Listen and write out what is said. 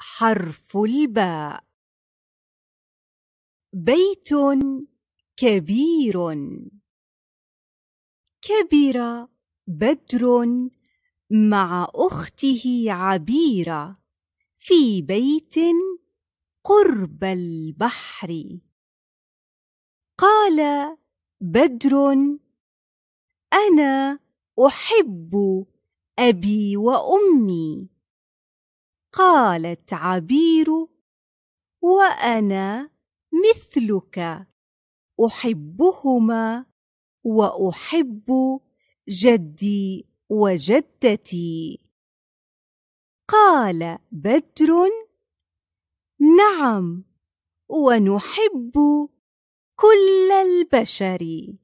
حرف الباء بيت كبير كبر بدر مع اخته عبيره في بيت قرب البحر قال بدر انا احب ابي وامي قالت عبير وانا مثلك احبهما واحب جدي وجدتي قال بدر نعم ونحب كل البشر